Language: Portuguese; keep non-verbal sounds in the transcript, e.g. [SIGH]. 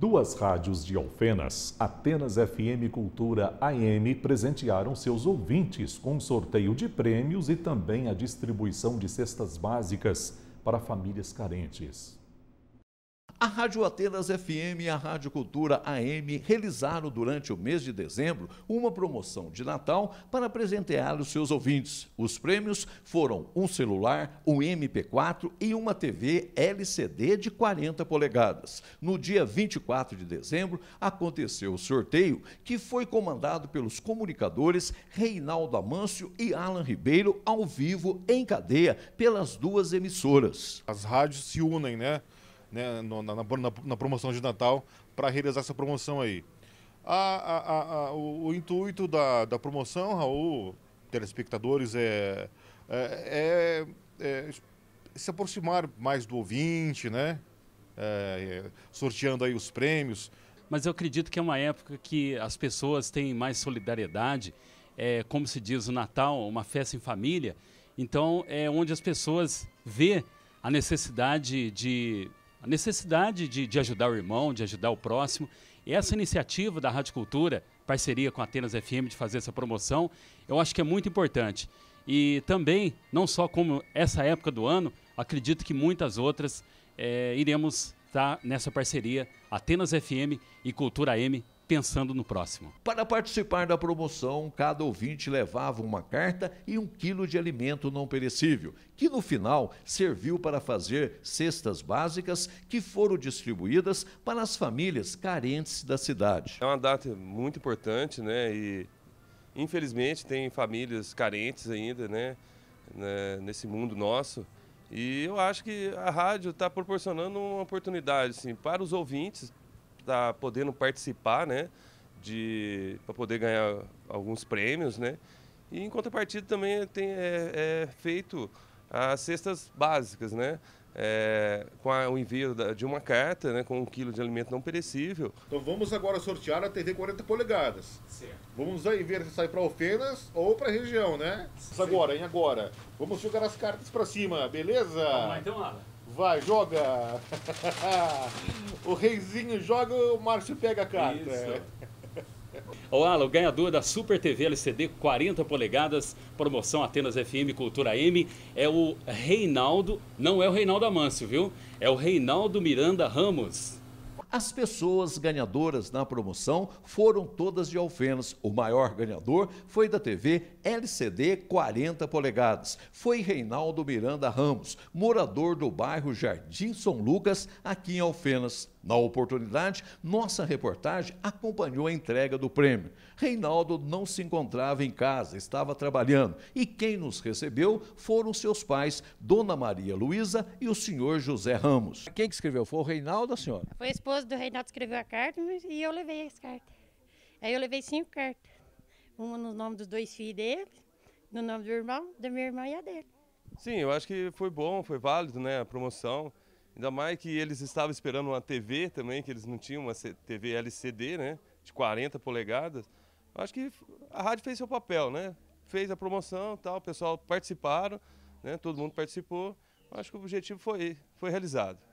Duas rádios de Alfenas, Atenas FM Cultura AM, presentearam seus ouvintes com um sorteio de prêmios e também a distribuição de cestas básicas para famílias carentes. A Rádio Atenas FM e a Rádio Cultura AM realizaram durante o mês de dezembro uma promoção de Natal para presentear os seus ouvintes. Os prêmios foram um celular, um MP4 e uma TV LCD de 40 polegadas. No dia 24 de dezembro aconteceu o sorteio que foi comandado pelos comunicadores Reinaldo Amâncio e Alan Ribeiro ao vivo em cadeia pelas duas emissoras. As rádios se unem, né? né, no, na, na, na, promoção de Natal para realizar essa promoção aí. A, a, a, o, o, intuito da, da promoção, Raul, telespectadores, é, é, é, é se aproximar mais do ouvinte, né? É, é, sorteando aí os prêmios. Mas eu acredito que é uma época que as pessoas têm mais solidariedade. É, como se diz, o Natal, uma festa em família. Então, é onde as pessoas vê a necessidade de a necessidade de, de ajudar o irmão, de ajudar o próximo. E essa iniciativa da Rádio Cultura, parceria com a Atenas FM de fazer essa promoção, eu acho que é muito importante. E também, não só como essa época do ano, acredito que muitas outras é, iremos estar nessa parceria Atenas FM e Cultura M pensando no próximo. Para participar da promoção, cada ouvinte levava uma carta e um quilo de alimento não perecível, que no final serviu para fazer cestas básicas que foram distribuídas para as famílias carentes da cidade. É uma data muito importante, né? E infelizmente tem famílias carentes ainda, né? né nesse mundo nosso. E eu acho que a rádio está proporcionando uma oportunidade assim, para os ouvintes está podendo participar, né? De, para poder ganhar alguns prêmios, né? E em contrapartida também é, tem, é, é feito as cestas básicas, né? É, com a, o envio da, de uma carta, né, com um quilo de alimento não perecível. Então vamos agora sortear a TV 40 polegadas. Certo. Vamos aí ver se sai para Alfenas ou para a região, né? Agora, em Agora. Vamos jogar as cartas para cima, beleza? Vamos lá então, Alan. Vai, joga! [LAUGHS] o reizinho joga, o Márcio pega a carta. Isso. Olá, [LAUGHS] o ganhador da Super TV LCD 40 polegadas, promoção Atenas FM Cultura M, é o Reinaldo, não é o Reinaldo Amâncio, viu? É o Reinaldo Miranda Ramos. As pessoas ganhadoras na promoção foram todas de Alfenas. O maior ganhador foi da TV LCD 40 polegadas. Foi Reinaldo Miranda Ramos, morador do bairro Jardim São Lucas, aqui em Alfenas. Na oportunidade, nossa reportagem acompanhou a entrega do prêmio. Reinaldo não se encontrava em casa, estava trabalhando, e quem nos recebeu foram seus pais, Dona Maria Luísa e o senhor José Ramos. Quem que escreveu? Foi o Reinaldo ou a senhora? Foi a esposa do Reinaldo escreveu a carta e eu levei as cartas. Aí eu levei cinco cartas. Uma no nome dos dois filhos dele, no nome do irmão, da minha irmã e a dele. Sim, eu acho que foi bom, foi válido né, a promoção. Ainda mais que eles estavam esperando uma TV também, que eles não tinham uma TV LCD, né? De 40 polegadas. Eu acho que a rádio fez seu papel, né? Fez a promoção tal, o pessoal participaram, né? Todo mundo participou. Eu acho que o objetivo foi, foi realizado.